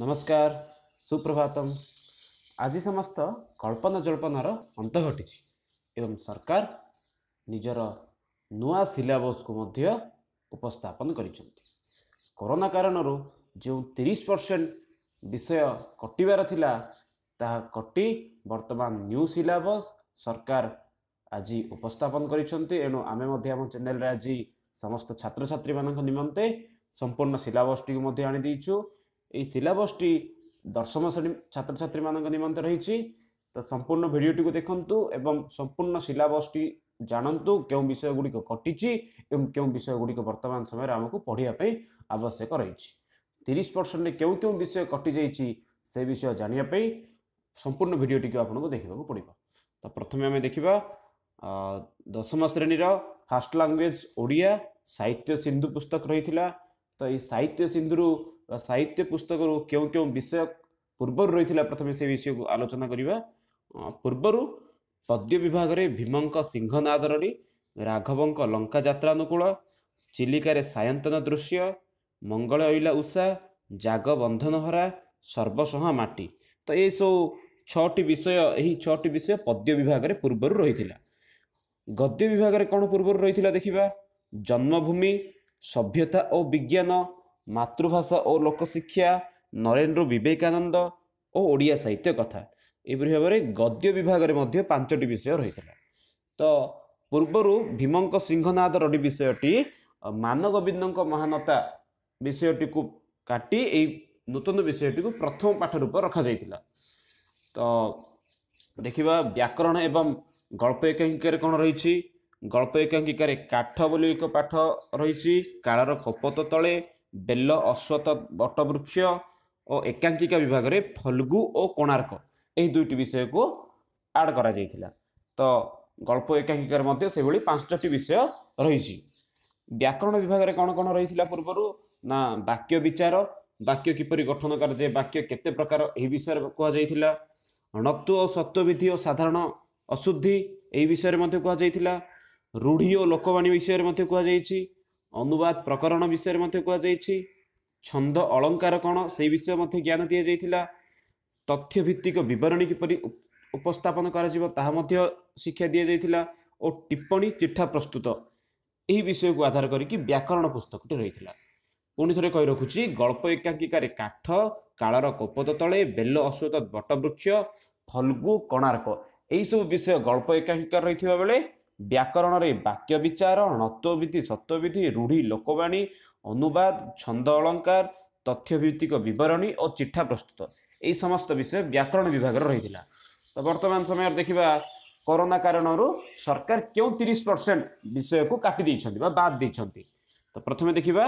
ନମସ୍କାର ସୁପ୍ରଭାତମ୍ ଆଜି ସମସ୍ତ କଳ୍ପନା ଜଳ୍ପନାର ଅନ୍ତ ଘଟିଛି ଏବଂ ସରକାର ନିଜର ନୂଆ ସିଲାବସ୍କୁ ମଧ୍ୟ ଉପସ୍ଥାପନ କରିଛନ୍ତି କରୋନା କାରଣରୁ ଯେଉଁ ତିରିଶ ପରସେଣ୍ଟ ବିଷୟ କଟିବାର ଥିଲା ତାହା କଟି ବର୍ତ୍ତମାନ ନ୍ୟୁ ସିଲାବସ୍ ସରକାର ଆଜି ଉପସ୍ଥାପନ କରିଛନ୍ତି ଏଣୁ ଆମେ ମଧ୍ୟ ଆମ ଚ୍ୟାନେଲରେ ଆଜି ସମସ୍ତ ଛାତ୍ରଛାତ୍ରୀମାନଙ୍କ ନିମନ୍ତେ ସମ୍ପୂର୍ଣ୍ଣ ସିଲାବସ୍ଟିକୁ ମଧ୍ୟ ଆଣିଦେଇଛୁ ଏହି ସିଲାବସ୍ଟି ଦଶମ ଶ୍ରେଣୀ ଛାତ୍ରଛାତ୍ରୀମାନଙ୍କ ନିମନ୍ତେ ରହିଛି ତ ସମ୍ପୂର୍ଣ୍ଣ ଭିଡ଼ିଓଟିକୁ ଦେଖନ୍ତୁ ଏବଂ ସମ୍ପୂର୍ଣ୍ଣ ସିଲାବସ୍ଟି ଜାଣନ୍ତୁ କେଉଁ ବିଷୟ ଗୁଡ଼ିକ କଟିଛି ଏବଂ କେଉଁ ବିଷୟ ଗୁଡ଼ିକ ବର୍ତ୍ତମାନ ସମୟରେ ଆମକୁ ପଢ଼ିବା ପାଇଁ ଆବଶ୍ୟକ ରହିଛି ତିରିଶ ପରସେଣ୍ଟରେ କେଉଁ କେଉଁ ବିଷୟ କଟିଯାଇଛି ସେ ବିଷୟ ଜାଣିବା ପାଇଁ ସମ୍ପୂର୍ଣ୍ଣ ଭିଡ଼ିଓଟିକୁ ଆପଣଙ୍କୁ ଦେଖିବାକୁ ପଡ଼ିବ ତ ପ୍ରଥମେ ଆମେ ଦେଖିବା ଦଶମ ଶ୍ରେଣୀର ଫାଷ୍ଟ ଲାଙ୍ଗୁଏଜ୍ ଓଡ଼ିଆ ସାହିତ୍ୟ ସିନ୍ଧୁ ପୁସ୍ତକ ରହିଥିଲା ତ ଏଇ ସାହିତ୍ୟ ସିନ୍ଧୁରୁ ବା ସାହିତ୍ୟ ପୁସ୍ତକରୁ କେଉଁ କେଉଁ ବିଷୟ ପୂର୍ବରୁ ରହିଥିଲା ପ୍ରଥମେ ସେ ବିଷୟକୁ ଆଲୋଚନା କରିବା ପୂର୍ବରୁ ପଦ୍ୟ ବିଭାଗରେ ଭୀମଙ୍କ ସିଂହନାଦରଣୀ ରାଘବଙ୍କ ଲଙ୍କା ଯାତ୍ରା ଅନୁକୂଳ ଚିଲିକାରେ ସାୟନ୍ତନ ଦୃଶ୍ୟ ମଙ୍ଗଳ ଅଇଲା ଉଷା ଜାଗ ବନ୍ଧନହରା ସର୍ବସହା ମାଟି ତ ଏହିସବୁ ଛଅଟି ବିଷୟ ଏହି ଛଅଟି ବିଷୟ ପଦ୍ୟ ବିଭାଗରେ ପୂର୍ବରୁ ରହିଥିଲା ଗଦ୍ୟ ବିଭାଗରେ କ'ଣ ପୂର୍ବରୁ ରହିଥିଲା ଦେଖିବା ଜନ୍ମଭୂମି ସଭ୍ୟତା ଓ ବିଜ୍ଞାନ ମାତୃଭାଷା ଓ ଲୋକଶିକ୍ଷା ନରେନ୍ଦ୍ର ବିବେକାନନ୍ଦ ଓ ଓଡ଼ିଆ ସାହିତ୍ୟ କଥା ଏପରି ଭାବରେ ଗଦ୍ୟ ବିଭାଗରେ ମଧ୍ୟ ପାଞ୍ଚଟି ବିଷୟ ରହିଥିଲା ତ ପୂର୍ବରୁ ଭୀମଙ୍କ ସିଂହନାଦ ରଡ଼ି ବିଷୟଟି ମାନଗୋବିନ୍ଦଙ୍କ ମହାନତା ବିଷୟଟିକୁ କାଟି ଏଇ ନୂତନ ବିଷୟଟିକୁ ପ୍ରଥମ ପାଠ ରୂପ ରଖାଯାଇଥିଲା ତ ଦେଖିବା ବ୍ୟାକରଣ ଏବଂ ଗଳ୍ପ ଏକାଙ୍କିକାରେ କ'ଣ ରହିଛି ଗଳ୍ପ ଏକାଙ୍କିକାରେ କାଠ ବୋଲି ଏକ ପାଠ ରହିଛି କାଳର କପୋତ ତଳେ বেল অশ্বত বটবৃক্ষ ও একাঙ্কিকা বিভাগে ফলগু ও কোণার্ক এই দুইটি বিষয়ক আড করা যাই তো গল্প একাঙ্কিকার মধ্যে সেভাবে পাঁচটি বিষয় রয়েছে ব্যাকরণ বিভাগে কোণ কোণ রয়েছে পূর্বর না বাক্য বিচার বাক্য কিপর গঠন করা যায় বাক্য কেতে প্রকার এই বিষয়ে কুহযাইছিল ণত্ব ও সত্ত্ববিধি ও সাধারণ অশুদ্ধি এই বিষয়ে মধ্যে কুহযাইছিল রূঢ়ি ও লোকবাণী বিষয়ে মধ্যে অনুবাদ প্রকরণ বিষয়ে মধ্যে কুযাই ছন্দ অলঙ্কার কোণ সেই বিষয়ে মধ্যে জ্ঞান দিয়ে যাই তথ্যভিত্তিক বিবরণী কিপর উপস্থাপন করা তাহা মধ্যে শিক্ষা দিয়ে যাই ও টিপ্পণী চিঠা প্রস্তুত এই বিষয়কু আধার করি ব্যাকরণ পুস্তকটি রয়েছে ପୁଣି ଥରେ କହି ରଖୁଛି ଗଳ୍ପ ଏକାଙ୍କିକାରେ କାଠ କାଳର କୋପତ ତଳେ ବେଲ ଅଶ୍ୱତ ବଟବୃକ୍ଷ ଫଲ୍ଗୁ କୋଣାର୍କ ଏହିସବୁ ବିଷୟ ଗଳ୍ପ ଏକାଙ୍କିକାର ରହିଥିବା ବେଳେ ବ୍ୟାକରଣରେ ବାକ୍ୟ ବିଚାର ନତ୍ୱବିଧି ସତ୍ୱବିଧି ରୂଢ଼ି ଲୋକବାଣୀ ଅନୁବାଦ ଛନ୍ଦ ଅଳଙ୍କାର ତଥ୍ୟଭିତ୍ତିକ ବିବରଣୀ ଓ ଚିଠା ପ୍ରସ୍ତୁତ ଏହି ସମସ୍ତ ବିଷୟ ବ୍ୟାକରଣ ବିଭାଗର ରହିଥିଲା ତ ବର୍ତ୍ତମାନ ସମୟରେ ଦେଖିବା କରୋନା କାରଣରୁ ସରକାର କେଉଁ ତିରିଶ ପରସେଣ୍ଟ ବିଷୟକୁ କାଟି ଦେଇଛନ୍ତି ବା ବାଦ୍ ଦେଇଛନ୍ତି ତ ପ୍ରଥମେ ଦେଖିବା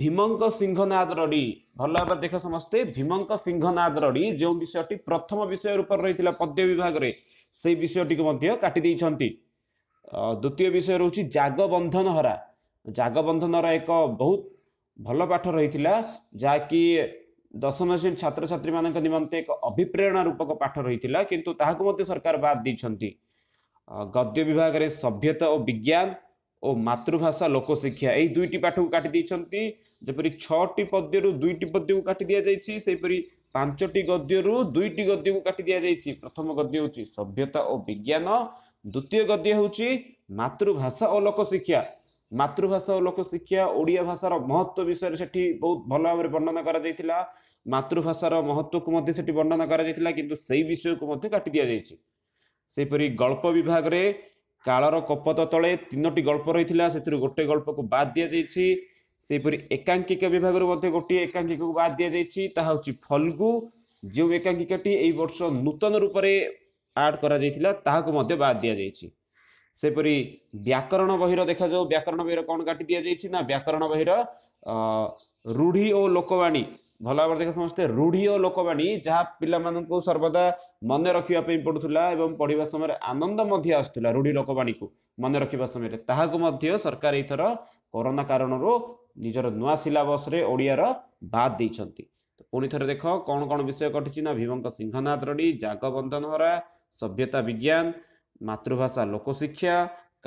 ଭୀମଙ୍କ ସିଂହନାଦ ରଡ଼ି ଭଲ ଭାବରେ ଦେଖ ସମସ୍ତେ ଭୀମଙ୍କ ସିଂହନାଦ ରଡ଼ି ଯେଉଁ ବିଷୟଟି ପ୍ରଥମ ବିଷୟ ରୂପରେ ରହିଥିଲା ପଦ୍ୟ ବିଭାଗରେ ସେଇ ବିଷୟଟିକୁ ମଧ୍ୟ କାଟି ଦେଇଛନ୍ତି ଦ୍ୱିତୀୟ ବିଷୟ ରହୁଛି ଜାଗବନ୍ଧନ ହରା ଜାଗବନ୍ଧନର ଏକ ବହୁତ ଭଲ ପାଠ ରହିଥିଲା ଯାହାକି ଦଶମ ଶ୍ରେଣୀ ଛାତ୍ରଛାତ୍ରୀମାନଙ୍କ ନିମନ୍ତେ ଏକ ଅଭିପ୍ରେରଣା ରୂପକ ପାଠ ରହିଥିଲା କିନ୍ତୁ ତାହାକୁ ମଧ୍ୟ ସରକାର ବାଦ ଦେଇଛନ୍ତି ଗଦ୍ୟ ବିଭାଗରେ ସଭ୍ୟତା ଓ ବିଜ୍ଞାନ ଓ ମାତୃଭାଷା ଲୋକଶିକ୍ଷା ଏହି ଦୁଇଟି ପାଠକୁ କାଟି ଦେଇଛନ୍ତି ଯେପରି ଛଅଟି ପଦ୍ୟରୁ ଦୁଇଟି ପଦ୍ୟକୁ କାଟି ଦିଆଯାଇଛି ସେହିପରି ପାଞ୍ଚଟି ଗଦ୍ୟରୁ ଦୁଇଟି ଗଦ୍ୟକୁ କାଟି ଦିଆଯାଇଛି ପ୍ରଥମ ଗଦ୍ୟ ହେଉଛି ସଭ୍ୟତା ଓ ବିଜ୍ଞାନ ଦ୍ୱିତୀୟ ଗଦ୍ୟ ହେଉଛି ମାତୃଭାଷା ଓ ଲୋକଶିକ୍ଷା ମାତୃଭାଷା ଓ ଲୋକଶିକ୍ଷା ଓଡ଼ିଆ ଭାଷାର ମହତ୍ତ୍ୱ ବିଷୟରେ ସେଠି ବହୁତ ଭଲ ଭାବରେ ବର୍ଣ୍ଣନା କରାଯାଇଥିଲା ମାତୃଭାଷାର ମହତ୍ତ୍ୱକୁ ମଧ୍ୟ ସେଠି ବର୍ଣ୍ଣନା କରାଯାଇଥିଲା କିନ୍ତୁ ସେଇ ବିଷୟକୁ ମଧ୍ୟ କାଟି ଦିଆଯାଇଛି ସେହିପରି ଗଳ୍ପ ବିଭାଗରେ କାଳର କପତ ତଳେ ତିନୋଟି ଗଳ୍ପ ରହିଥିଲା ସେଥିରୁ ଗୋଟେ ଗଳ୍ପକୁ ବାଦ୍ ଦିଆଯାଇଛି ସେହିପରି ଏକାଙ୍କିକା ବିଭାଗରୁ ମଧ୍ୟ ଗୋଟିଏ ଏକାଙ୍କିକାକୁ ବାଦ୍ ଦିଆଯାଇଛି ତାହା ହେଉଛି ଫଲ୍ଗୁ ଯେଉଁ ଏକାଙ୍କିକାଟି ଏହି ବର୍ଷ ନୂତନ ରୂପରେ ଆଡ଼୍ କରାଯାଇଥିଲା ତାହାକୁ ମଧ୍ୟ ବାଦ୍ ଦିଆଯାଇଛି ସେପରି ବ୍ୟାକରଣ ବହିର ଦେଖାଯାଉ ବ୍ୟାକରଣ ବହିର କ'ଣ କାଟି ଦିଆଯାଇଛି ନା ବ୍ୟାକରଣ ବହିର ରୂଢ଼ି ଓ ଲୋକବାଣୀ ଭଲ ଭାବରେ ଦେଖ ସମସ୍ତେ ରୂଢ଼ି ଓ ଲୋକବାଣୀ ଯାହା ପିଲାମାନଙ୍କୁ ସର୍ବଦା ମନେ ରଖିବା ପାଇଁ ପଡ଼ୁଥିଲା ଏବଂ ପଢ଼ିବା ସମୟରେ ଆନନ୍ଦ ମଧ୍ୟ ଆସୁଥିଲା ରୂଢ଼ି ଲୋକବାଣୀକୁ ମନେ ରଖିବା ସମୟରେ ତାହାକୁ ମଧ୍ୟ ସରକାର ଏଇଥର କରୋନା କାରଣରୁ ନିଜର ନୂଆ ସିଲାବସ୍ରେ ଓଡ଼ିଆର ବାଦ୍ ଦେଇଛନ୍ତି ପୁଣି ଥରେ ଦେଖ କ'ଣ କ'ଣ ବିଷୟ ଘଟିଛି ନା ଭୀମଙ୍କ ସିଂହନାଦ ରଡ଼ି ଜାଗବନ୍ଧନ ହରା ସଭ୍ୟତା ବିଜ୍ଞାନ ମାତୃଭାଷା ଲୋକଶିକ୍ଷା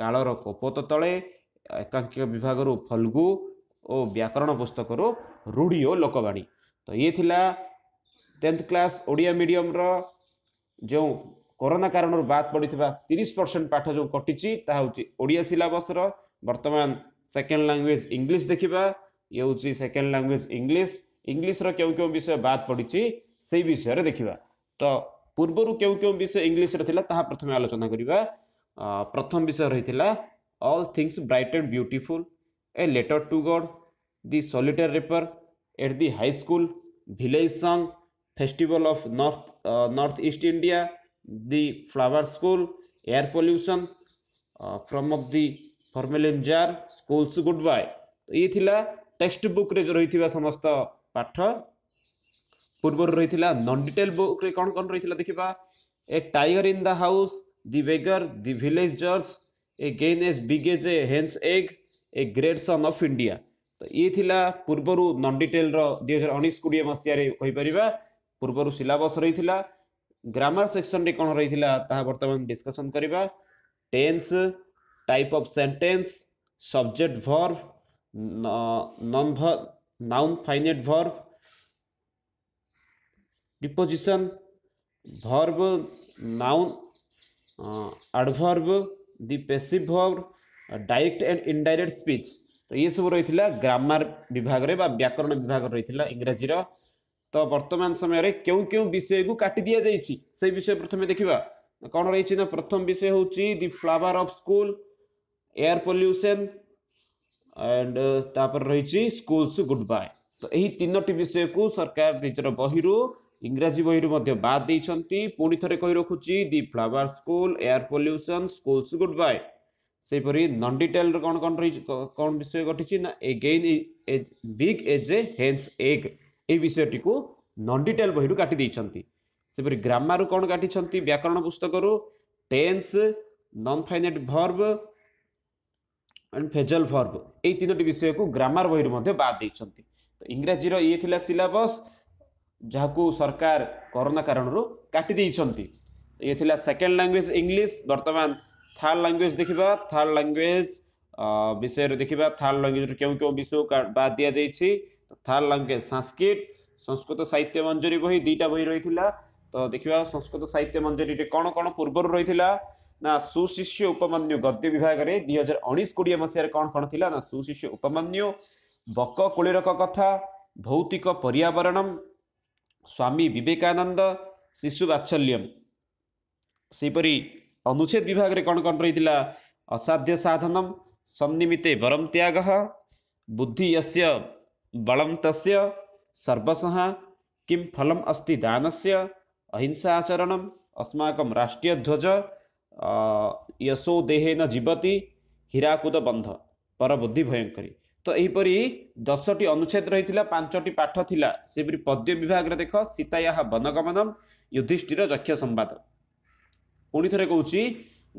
କାଳର କୋପତ ତଳେ ଏକାଙ୍କିକ ବିଭାଗରୁ ଫଲ୍ଗୁ ଓ ବ୍ୟାକରଣ ପୁସ୍ତକରୁ ରୂଢ଼ି ଓ ଲୋକବାଣୀ ତ ଇଏ ଥିଲା ଟେନ୍ଥ କ୍ଲାସ୍ ଓଡ଼ିଆ ମିଡ଼ିୟମ୍ର ଯେଉଁ କରୋନା କାରଣରୁ ବାଦ୍ ପଡ଼ିଥିବା ତିରିଶ ପରସେଣ୍ଟ ପାଠ ଯେଉଁ କଟିଛି ତାହା ହେଉଛି ଓଡ଼ିଆ ସିଲାବସ୍ର ବର୍ତ୍ତମାନ ସେକେଣ୍ଡ ଲାଙ୍ଗୁଏଜ୍ ଇଂଲିଶ ଦେଖିବା ଇଏ ହେଉଛି ସେକେଣ୍ଡ ଲାଙ୍ଗୁଏଜ୍ ଇଂଲିଶ ଇଂଲିଶର କେଉଁ କେଉଁ ବିଷୟ ବାଦ୍ ପଡ଼ିଛି ସେଇ ବିଷୟରେ ଦେଖିବା ତ पूर्व क्यों क्यों विषय इंग्लीश प्रथम आलोचना करवा प्रथम विषय रही है all things bright and beautiful a letter to god the सलीटर रेपर एट दि हाईस्क village song festival of north north east India the flower school air pollution from of the formalin jar schools goodbye ये textbook रही समस्त पाठ ପୂର୍ବରୁ ରହିଥିଲା non detail ବୁକ୍ରେ କ'ଣ କ'ଣ ରହିଥିଲା ଦେଖିବା a tiger in the house the beggar the village George again egg big egg a hen's egg a great son of India ତ ଇଏ ଥିଲା ପୂର୍ବରୁ ନନ୍ ଡିଟେଲ୍ର ଦୁଇ ହଜାର ଉଣେଇଶ କୋଡ଼ିଏ ମସିହାରେ କହିପାରିବା ପୂର୍ବରୁ ସିଲାବସ୍ ରହିଥିଲା ଗ୍ରାମାର ସେକ୍ସନ୍ରେ କ'ଣ ରହିଥିଲା ତାହା ବର୍ତ୍ତମାନ ଡିସ୍କସନ୍ କରିବା tense type of sentence subject verb non ଭ noun finite verb preposition verb noun uh, adverb the passive verb uh, direct and indirect speech তো ইয়ে সব রয়েছিল গ্রামার বিভাগরে বা ব্যাকরণ বিভাগরে রয়েছিল ইংরাজির তো বর্তমান সময়ের কেউ কেউ বিষয়কু কাটি দিয়া যাইছি সেই বিষয় প্রথমে দেখিবা কোণ রয়েছে না প্রথম বিষয় হচ্ছে the flower of school air pollution and তারপর রয়েছে স্কুলস গুড বাই তো এই তিনোটি বিষয়কু সরকার নিজের বহিরু ইংরাজি বইରୁ ମଧ୍ୟ ବାଦ୍ ଦେଇଛନ୍ତି ପୁଣି ଥରେ କହି ରଖୁଛି the flower school air pollution schools goodbye ସେହିପରି ନନ୍ ଡିଟେଲର କ'ଣ କ'ଣ ରହିଛି କ'ଣ ବିଷୟ ଘଟିଛି ନା again big egg a hen's egg ଏହି ବିଷୟଟିକୁ ନନ୍ ଡିଟେଲ ବହିରୁ କାଟି ଦେଇଛନ୍ତି ସେପରି ଗ୍ରାମାରୁ କ'ଣ କାଟିଛନ୍ତି ବ୍ୟାକରଣ ପୁସ୍ତକରୁ tense non finite verb and phrasal verb ଏହି ତିନୋଟି ବିଷୟକୁ ଗ୍ରାମାର ବହିରୁ ମଧ୍ୟ ବାଦ୍ ଦେଇଛନ୍ତି ତ ଇଂରାଜୀର ଇଏ ଥିଲା ସିଲାବସ୍ ଯାହାକୁ ସରକାର କରୋନା କାରଣରୁ କାଟି ଦେଇଛନ୍ତି ଇଏ ଥିଲା ସେକେଣ୍ଡ ଲାଙ୍ଗୁଏଜ୍ ଇଂଲିଶ ବର୍ତ୍ତମାନ ଥାର୍ଡ଼ ଲାଙ୍ଗୁଏଜ୍ ଦେଖିବା ଥାର୍ଡ଼ ଲାଙ୍ଗୁଏଜ୍ ବିଷୟରେ ଦେଖିବା ଥାର୍ଡ଼ ଲାଙ୍ଗୁଏଜ୍ରୁ କେଉଁ କେଉଁ ବିଷୟ ବାଦ୍ ଦିଆଯାଇଛି ଥାର୍ଡ଼ ଲାଙ୍ଗୁଏଜ୍ ସାଂସ୍କ୍ରିଟ୍ ସଂସ୍କୃତ ସାହିତ୍ୟ ମଞ୍ଜୁରୀ ବହି ଦୁଇଟା ବହି ରହିଥିଲା ତ ଦେଖିବା ସଂସ୍କୃତ ସାହିତ୍ୟ ମଞ୍ଜୁରୀରେ କ'ଣ କ'ଣ ପୂର୍ବରୁ ରହିଥିଲା ନା ସୁଶିଷ୍ୟ ଉପମାନ୍ୟୁ ଗଦ୍ୟ ବିଭାଗରେ ଦୁଇ ହଜାର ଉଣେଇଶ କୋଡ଼ିଏ ମସିହାରେ କ'ଣ କ'ଣ ଥିଲା ନା ସୁଶିଷ୍ୟ ଉପମାନ୍ୟୁ ବକ କୋଳିରକ କଥା ଭୌତିକ ପର୍ୟାବରଣମ୍ ସ୍ୱାମୀ ବିବେକାନନ୍ଦ ଶିଶୁ ବାତ୍ସଲ୍ୟମ୍ ସେହିପରି ଅନୁଚ୍ଛେଦ ବିଭାଗରେ କ'ଣ କ'ଣ ରହିଥିଲା ଅସାଧ୍ୟ ସାଧନମ୍ ସନ୍ନିମିତେ ବରମ ତ୍ୟାଗ ବୁଦ୍ଧି ୟସ୍ୟ ବଳମ ତସ୍ୟ ସର୍ବଶଃ କିଂ ଫଲମ୍ ଅସ୍ତି ଦାନସ୍ୟ ଅହିଂସା ଆଚରଣମ୍ ଅସ୍ମାକମ୍ ରାଷ୍ଟ୍ରୀୟ ଧ୍ୱଜ यशो देहेन जीवति हिराकुद बंध पर बुद्धि भयंकरी ତ ଏହିପରି ଦଶଟି ଅନୁଚ୍ଛେଦ ରହିଥିଲା ପାଞ୍ଚଟି ପାଠ ଥିଲା ସେହିପରି ପଦ୍ୟ ବିଭାଗରେ ଦେଖ ସୀତାୟା ବନଗମନମ ୟୁଧିଷ୍ଠିର ଯକ୍ଷ ସମ୍ବାଦ ପୁଣି ଥରେ କହୁଛି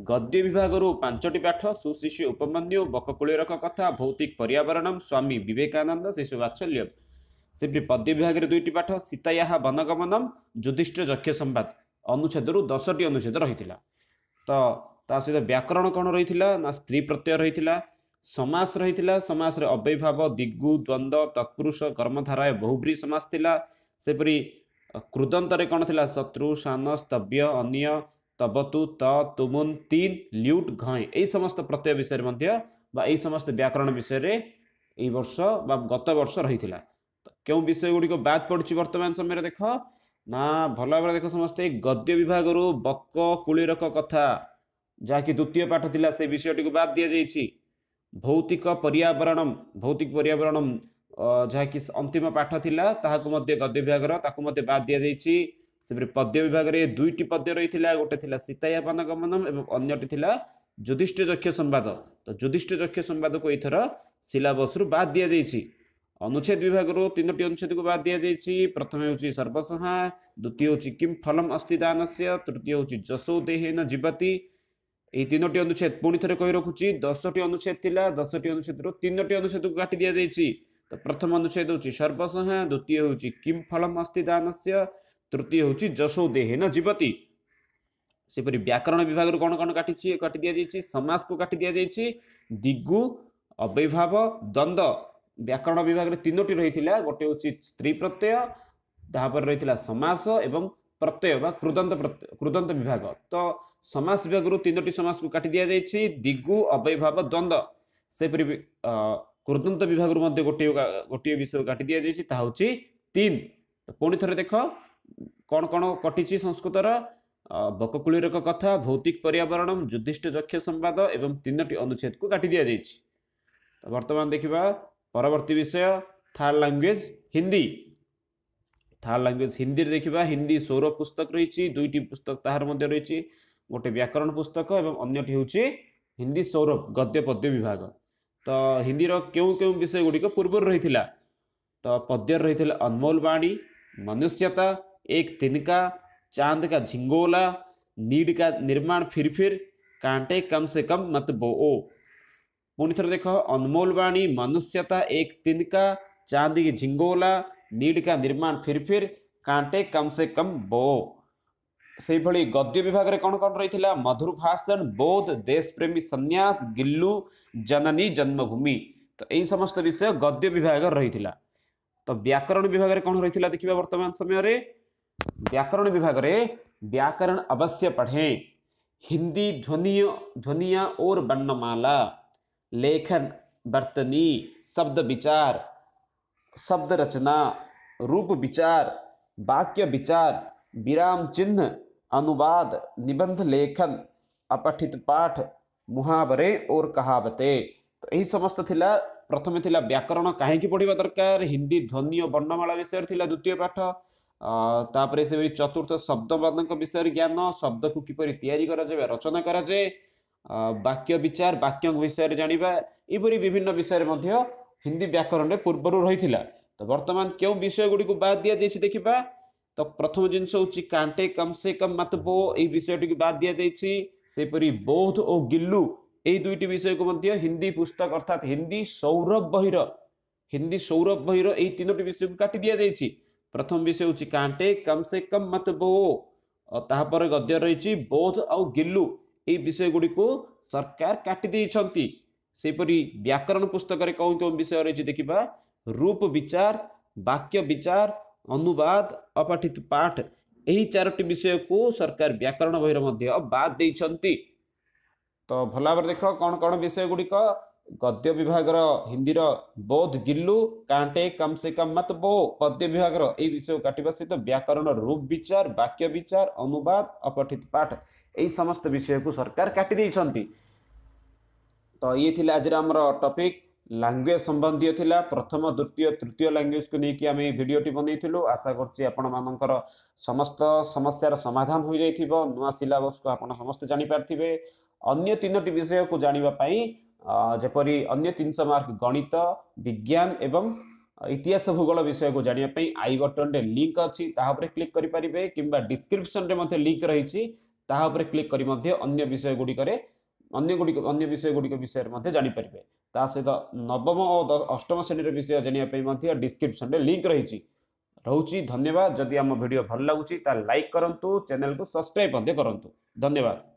ଗଦ୍ୟ ବିଭାଗରୁ ପାଞ୍ଚଟି ପାଠ ସୁଶିଶୁ ଉପମନ୍ୟୁ ବକକୁଳିରକ କଥା ଭୌତିକ ପର୍ଯ୍ୟାବରଣମ ସ୍ୱାମୀ ବିବେକାନନ୍ଦ ଶିଶୁ ବାତ୍ସଲ୍ୟ ସେହିପରି ପଦ୍ୟ ବିଭାଗରେ ଦୁଇଟି ପାଠ ସୀତାୟା ବନଗମନମ ଯୁଧିଷ୍ଠିର ଯକ୍ଷ ସମ୍ବାଦ ଅନୁଚ୍ଛେଦରୁ ଦଶଟି ଅନୁଚ୍ଛେଦ ରହିଥିଲା ତ ତା ସହିତ ବ୍ୟାକରଣ କ'ଣ ରହିଥିଲା ନା ସ୍ତ୍ରୀ ପ୍ରତ୍ୟୟ ରହିଥିଲା समास र समास र अवैभव दिग्गु द्वन्द्व तत्पुरष कर्मधारा बहुभ्री समाज थापरि कृदन्त कन्थे शत्रु सान तबतु त तुमुन तीन ल्यूट लिट घ समस्त प्रत्यय विषय समस्त व्याकरण विषयले यो वर्ष बा गत वर्ष रहिला केही विषय गुडिक बात पढु वर्तमान समय ना समयमा देखा देख समस्तै गद्य विभाग बक कथा कथाहाक द्वितीय पाठ से विषय टी बा भौतिक पर्यावरण भौतिक पर्यावरण जहाँकि अंतिम पाठ थिला थाहाको मध्ये गद्य विभाग र त बाद दिइछ पद्य विभाग रे दुईटी पद्य रही थिला रहिला गएर था सीतायाान गमन ए अन्यट जुधिष्ट ज सम्वाद त जुधिष्ट सम्वादको एथर सिलाबस्रु बाई अनुच्छेद विभाग रो तीनटी तिनटी अनुच्छेदको बाद दिइन्छ प्रथमे हौ सर्वसहा द्वितीय हौ किम फलम अस्तिदानस्य तृतीय हौ जसो देहन जीवती ଏହି ତିନୋଟି ଅନୁଚ୍ଛେଦ ପୁଣି ଥରେ କହି ରଖୁଛି ଦଶଟି ଅନୁଚ୍ଛେଦ ଥିଲା ଦଶଟି ଅନୁଚ୍ଛେଦରୁ ତିନୋଟି ଅନୁଚ୍ଛେଦକୁ କାଟି ଦିଆଯାଇଛି ତ ପ୍ରଥମ ଅନୁଚ୍ଛେଦ ହେଉଛି ସର୍ବସଂହା ଦ୍ୱିତୀୟ ହେଉଛି କିମ୍ ଫଳମ ଅସ୍ତି ଦାନସ୍ୟ ତୃତୀୟ ହେଉଛି ଯଶୋ ଦେହେ ନା ଜୀବତୀ ସେପରି ବ୍ୟାକରଣ ବିଭାଗରୁ କ'ଣ କ'ଣ କାଟିଛି କାଟି ଦିଆଯାଇଛି ସମାସକୁ କାଟି ଦିଆଯାଇଛି ଦିଗୁ ଅବୈଭାବ ଦ୍ୱନ୍ଦ ବ୍ୟାକରଣ ବିଭାଗରେ ତିନୋଟି ରହିଥିଲା ଗୋଟେ ହେଉଛି ସ୍ତ୍ରୀ ପ୍ରତ୍ୟୟ ତାହାପରେ ରହିଥିଲା ସମାସ ଏବଂ প্রত্যয় বা কৃদন্ত কৃদন্ত বিভাগ তো সমাস বিভাগরু তিনোটি সমাসকে কাটি দিয়া যাইছি দিগু অবৈভাব দ্বন্দ্ব সেপরি কৃদন্ত বিভাগরু মধ্যে গোটিয়ে গোটিয়ে বিষয় কাটি দিয়া যাইছি তা হচ্ছে তিন তো পুনি থরে দেখ কোণ কোণ কটিছি সংস্কৃতর বককুলিরক কথা ভৌতিক পর্যাবরণম যুদ্ধিষ্ট যক্ষ সম্বাদ এবং তিনোটি অনুচ্ছেদকু কাটি দিয়া যাইছি তো বর্তমান দেখিবা পরবর্তী বিষয় third language Hindi third language Hindi देखा हिंदी सौर पुस्तक रही दुईट पुस्तक तहार गोटे व्याकरण पुस्तक अंटी हूँ हिंदी सौरभ गद्य पद्य विभाग तो हिंदी क्यों क्यों विषय गुड़िक पूर्व रही तो पद्य रही अनमोल बाणी मनुष्यता एक तिनका चांद का झिंगोला नीड का निर्माण फिर फिर कांटे कम से कम मत बो ओ पुणर देख अनमोल बाणी मनुष्यता एक तिनका चांद की झिंगोला नीड का निर्माण फिर फिर कांटे कम से कम बो से गद्य विभाग में कौन कौन रही मधुर भाषण बोध देश प्रेमी सन्यास गिल्लु जननी जन्मभूमि तो यही समस्त विषय गद्य विभाग रही तो व्याकरण विभाग में कौन रही देखा वर्तमान समय व्याकरण विभाग रे व्याकरण अवश्य पढ़े हिंदी ध्वनि ध्वनिया और वर्णमाला लेखन वर्तनी शब्द विचार शब्द रचना रूप विचार वाक्य विचार विराम चिन्ह अनुवाद निबंध लेखन अपठित पाठ मुहावरे और कहावते तो यही समस्त थिला प्रथम थिला व्याकरण कहीं पढ़ा दरकार हिंदी ध्वनि और वर्णमाला विषय थिला द्वितीय पाठ ତାପରେ ସେଭଳି ଚତୁର୍ଥ ଶବ୍ଦବାଦଙ୍କ ବିଷୟରେ ଜ୍ଞାନ ଶବ୍ଦକୁ କିପରି ତିଆରି କରାଯାଏ ରଚନା रचना कराए वाक्य विचार वाक्य विषय जानवा ବିଭିନ୍ନ विभिन्न विषय ହିନ୍ଦୀ ବ୍ୟାକରଣରେ ପୂର୍ବରୁ ରହିଥିଲା ତ ବର୍ତ୍ତମାନ କେଉଁ ବିଷୟଗୁଡ଼ିକୁ ବାଦ୍ ଦିଆଯାଇଛି ଦେଖିବା ତ ପ୍ରଥମ ଜିନିଷ ହେଉଛି କାଣ୍ଟେ କମ୍ ସେ କମ୍ ମାତ ବୋ ଏହି ବିଷୟଟିକୁ ବାଦ୍ ଦିଆଯାଇଛି ସେହିପରି ବୌଦ୍ଧ ଓ ଗିଲ୍ଲୁ ଏହି ଦୁଇଟି ବିଷୟକୁ ମଧ୍ୟ ହିନ୍ଦୀ ପୁସ୍ତକ ଅର୍ଥାତ୍ ହିନ୍ଦୀ ସୌରଭ ବହିର ହିନ୍ଦୀ ସୌରଭ ବହିର ଏହି ତିନୋଟି ବିଷୟକୁ କାଟି ଦିଆଯାଇଛି ପ୍ରଥମ ବିଷୟ ହେଉଛି କାଣ୍ଟେ କମ୍ ସେ କମ୍ ମତ ବୋ ତାହାପରେ ଗଦ୍ୟ ରହିଛି ବୌଦ୍ଧ ଆଉ ଗିଲ୍ଲୁ ଏହି ବିଷୟଗୁଡ଼ିକୁ ସରକାର କାଟି ଦେଇଛନ୍ତି सेपरी व्याकरण पुस्तक कौन कौन विषय रही देखा रूप विचार वाक्य विचार अनुवाद अपाठित पाठ यही चारोटी विषय को सरकार व्याकरण बहर बात दे तो भल भाव देख कौन कौन विषय गुड़िक गद्य विभाग हिंदी बोध गिल्लू कांटे कम से कम मत बो पद्य विभाग यही विषय काटा सहित व्याकरण रूप विचार वाक्य विचार अनुवाद अपठित पाठ यही समस्त विषय को सरकार काटिदेट तो ये थी आज टपिक ଲାଙ୍ଗୁଏଜ୍ ସମ୍ବନ୍ଧୀୟ ଥିଲା ପ୍ରଥମ ଦ୍ୱିତୀୟ ତୃତୀୟ ଲାଙ୍ଗୁଏଜ୍କୁ ନେଇକି ଆମେ ଏହି ଭିଡ଼ିଓଟି ବନେଇଥିଲୁ ଆଶା କରୁଛି ଆପଣମାନଙ୍କର ସମସ୍ତ ସମସ୍ୟାର ସମାଧାନ ହୋଇଯାଇଥିବ ନୂଆ ସିଲାବସ୍କୁ ଆପଣ ସମସ୍ତେ ଜାଣିପାରିଥିବେ ଅନ୍ୟ ତିନୋଟି ବିଷୟକୁ ଜାଣିବା ପାଇଁ ଯେପରି ଅନ୍ୟ ତିନିଶହ ମାର୍କ ଗଣିତ ବିଜ୍ଞାନ ଏବଂ ଇତିହାସ ଭୂଗୋଳ ବିଷୟକୁ ଜାଣିବା ପାଇଁ ଆଇ ବଟନ୍ରେ ଲିଙ୍କ୍ ଅଛି ତାହା ଉପରେ କ୍ଲିକ୍ କରିପାରିବେ କିମ୍ବା ଡିସ୍କ୍ରିପ୍ସନ୍ରେ ମଧ୍ୟ ଲିଙ୍କ୍ ରହିଛି ତାହା ଉପରେ କ୍ଲିକ୍ କରି ମଧ୍ୟ ଅନ୍ୟ ବିଷୟ ଗୁଡ଼ିକରେ अन्य गुड़ी अन्य विषय गुड़ी के विषय मध्य जानी पड़ी पे तासे तो नवम और अष्टम से निर्भर विषय जानी आप इमान थी और डिस्क्रिप्शन में लिंक रही ची रोची धन्यवाद जब आम हम वीडियो भल्ला हुची ता लाइक करों तो चैनल को सब्सक्राइब अंधे करों तो धन्यवाद